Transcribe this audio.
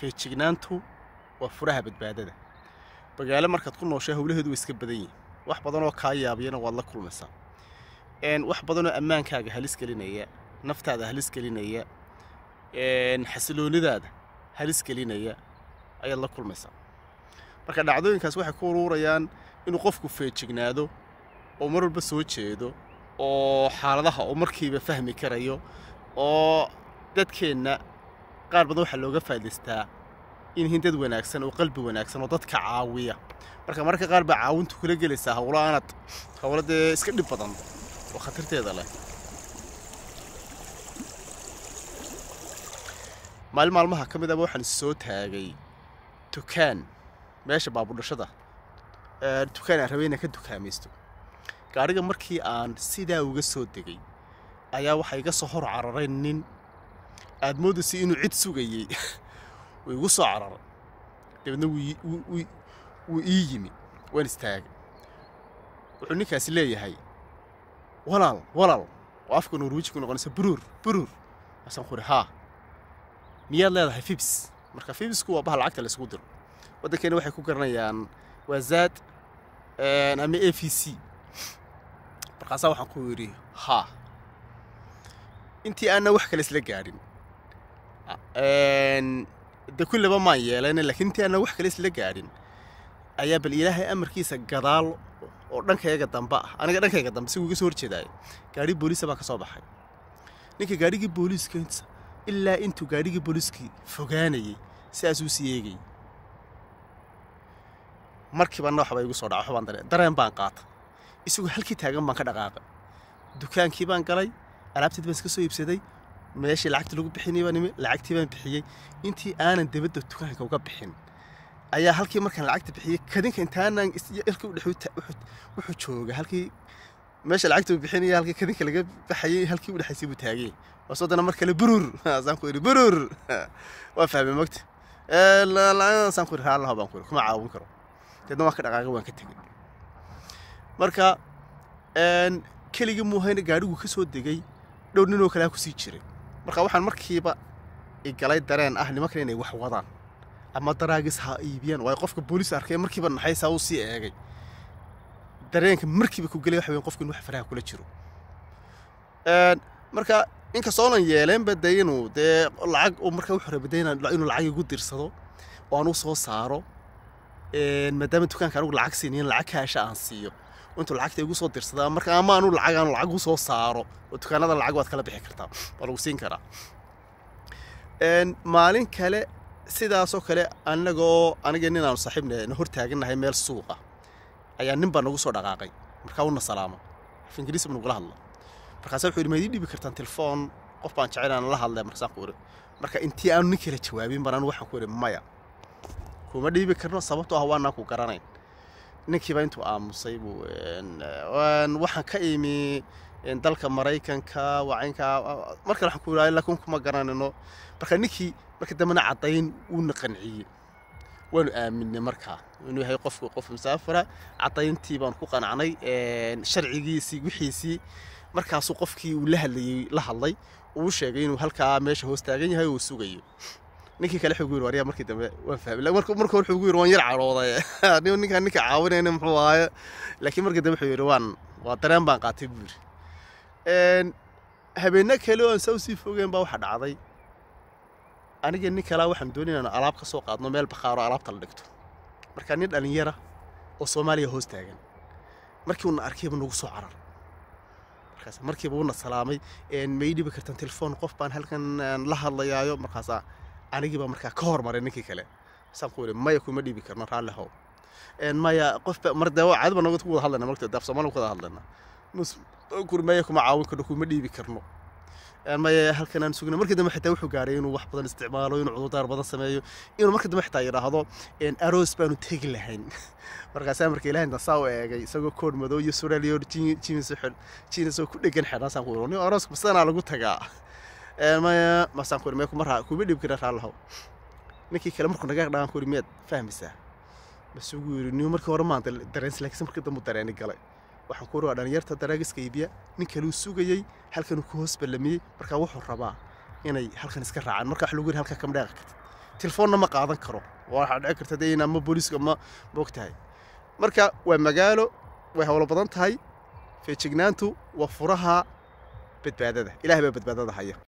feejignaantu waa furaha badbaadada bagaalo markaad ku nooshay howlaheedu way iska badan yihin wax badanoo kaa yaabiyana waad la kulmaysaa wax badanoo ammaankaaga halis gelinaya naftaada halis gelinaya xasiloonidaada halis gelinaya ayaad la kulmaysaa marka dhacdooyinkaas waxay ku uruurayaan inuu qofku feejignaado oo mar walba soo jeedo oo xaaladaha oo markiiba fahmi karayo oo dadkeenna qaar badan waxaa looga faa'idaystaa in hindad wanaagsan oo qalbi wanaagsan oo dadka caawiya marka mararka qaar baa caawintu kula gelaysaa hawlo aanad hawlo iska dhib badan oo khatarteeda leh maalin maalmaha ka mid aba ah waxaan soo taagay dukaan meesha baabudhashada eh, dukaan aan rabay inaan ka dukaamaysto gaadhiga markii aan sidaa uga soo degay ayaa waxaa iga soo hor cararay nin aada moodaysay inuu cid sugayey u igu soo cararay dabeedna wuu ii yimi waan istaagay wuxuu ninkaasi leeyahay walaal walaal oo afka norwijku noqonaysa buruur buruur waasaan quri haa miyaad leedahay fibs marka fibsku waa baha lacagta laysugu diro waddankeena waxay ku garanayaan waa zaad ama a v c markaasaa waxaan ku yidhi haa intii aanna wax kale isla gaadhin de kullaba maan yeelayna lakiin intii aana wax kale isla gaarin ayaa bal ilaahay amarkiisa gadaal oo dhankayga dambe ah aniga dhankayga dambe si uga soo horjeedaayo gaadhi booliisa baa ka soo baxay ninka gaadhigii booliiska ilaa intuu gaadhigii booliiskii fogaanayey sidaasuu si eegayy markiiba noox igu soo dhaca waxbaan dareen baan qaatay isagoo halkii taagan baan ka dhaqaaqay dukaankii baan galay alaabteed baan iska soo iibsaday meeshii lacagta lagu bixinay baan imi lacagtii baan bixiyey intii aanan dibadda dukaanka uga bixin ayaa halkii markaan lacagta bixiyey kadinka intaanan ilka wuxuu jooga halkii meesha lacagta uu bixinaya halkii kadinka laga baxayay halkii u dhexaysay buu taagay waas haddana mar kale burur saan ku idhi burur waa fahmay mogta saan ku idhi raallah baan ku idhi kuma caawin karo deedna waan ka dhaqaaga waan ka tegay marka keligii muu hayna gaadhigu ka soo degay dhow ninoo kalea kusii jirin marka waxaan markiiba igalay dareen ah nimankan inay wax wadaan ama daraagis ha iibiyaan waayo qofka booliis arkay markiiba naxaysaa uu sii eegay dareenka markiiba ku gelay waxa weyn qofku in wax faraha kula jiro marka inkastoo yeeleenba dee inuu dee lacag marka wuxuu rabadee inuu lacag igu dirsado oo aan u soo saaro maadaama dukaanka anugu lacag siinin lacag kaasha aan siiyo intuu lacagta igu soo dirsadaa marka ama anu lacag aanu lacag u soo saaro oo dukaanada lacag waad kala bixi kartaa waa lagu siin karaa maalin kale sidaasoo kale anagoo aniga nin aanu saaxiibna hor meel suuqa ayaa nin baa nagu soo dhaqaaqay markaa uuna salaamo af ingiriis buu nagula hadla markaasa wuxuu yidhi ma dhibi kartaan telefoon qof baan jecel aan la hadlay markaasaan ku iri marka intii aanu nin jawaabin baan anu waxaan ku iri maya kuma dhiibi karno sababto ah waanaa ku garanayn ninkiiba intuu aamusay buu waxaan ka imi dalka maraykanka wacaynka mar waxaan ku yidhahay laakiin kuma garanayno marka ninkii marka dambena caddayn wuuna qanciyey waanu aaminay markaa inuu yahay qofku qof musaafira caddayntii baanu ku qanacnay sharcigiisii wixiisii markaasuu qofkii uu la hadlayey la hadlay uu sheegay inuu halkaa meesha hoos yahay uu sugayo ninkii kale xuu yiri markii dambe waan fahmay marka marka wuxuu yiri waan yar carooday ninka ninka caawinayna muxuu ahaa laakiin markii dambe wuxuu yiri waan waa dareen baan qaatay buu yiri een kale oo aan sii fogeen baa waxa dhacday aniga nin kale waxaan doonayaa inaan alaab ka soo qaadno meel bakhaaro alaabta la dhigto marka nin dhalinyara oo Soomaaliya hoos taagan markii uu arkay nagu soo carar markaas markiiba uu salaamay een kartaan telefoon qof baan halkan la hadlayaayo markaas anigiibaa markaa ka hormaray ninkii kale saanku maya kuma dhiibi karno raallihow maya qofba mar de caadba noga ku wada hadlayna marta daaf soomaalia ku wada hadlayna maya kuma caawin karno kuma dhiibi karno maya halkan aan sugna markii dambe xitaa wuxuu gaaray inuu wax badan isticmaalo inuu cudurdaar badan sameeyo inuu markii dambe xitaa yidhaahdo aroos baanu tegi lahayn markaasaa marka ilahay intaan saa u eegay isagoo kood madow iyo suraaliyo jiinisoo ku dhegan xedhaasaan ku nin arooska basanaa lagu tagaa maya masaankuurmee kumara kuma dhiibkira raallohow ninkii kale markuu nagaa dhagaan kuuri miyaad fahmaysaa base ugu yidhi niyo markii hore maan dareensi laakiinse markii dambu dareeni galay waxaan kuuri waa dhalinyarta daraagiska iibiya nin kaluu sugayey halkanuu ku hoos ballamiyey markaa wuxuu rabaa inay halkan iska raacaan markaa wax lagu yidhi halkan kama dhaaqi kartid telefoonna ma qaadan karo waxaa dhici karta dee in ama booliiska ma bog tahay marka waa magaalo way howlo badan tahay feejignaantu waa furaha badbaadada ilaah baa badbaadada haya